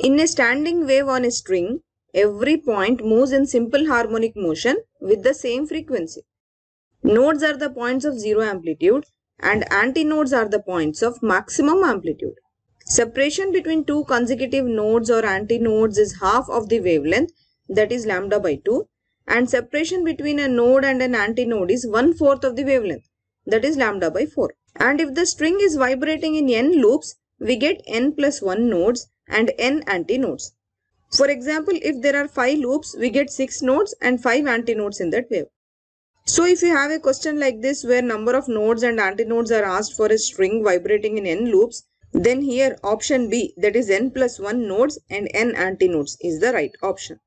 In a standing wave on a string, every point moves in simple harmonic motion with the same frequency. Nodes are the points of zero amplitude and antinodes are the points of maximum amplitude. Separation between two consecutive nodes or antinodes is half of the wavelength that is lambda by 2 and separation between a node and an antinode is one fourth of the wavelength that is lambda by 4. And if the string is vibrating in n loops, we get n plus 1 nodes and n antinodes. For example, if there are 5 loops, we get 6 nodes and 5 antinodes in that wave. So if you have a question like this where number of nodes and antinodes are asked for a string vibrating in n loops, then here option B that is n plus 1 nodes and n antinodes is the right option.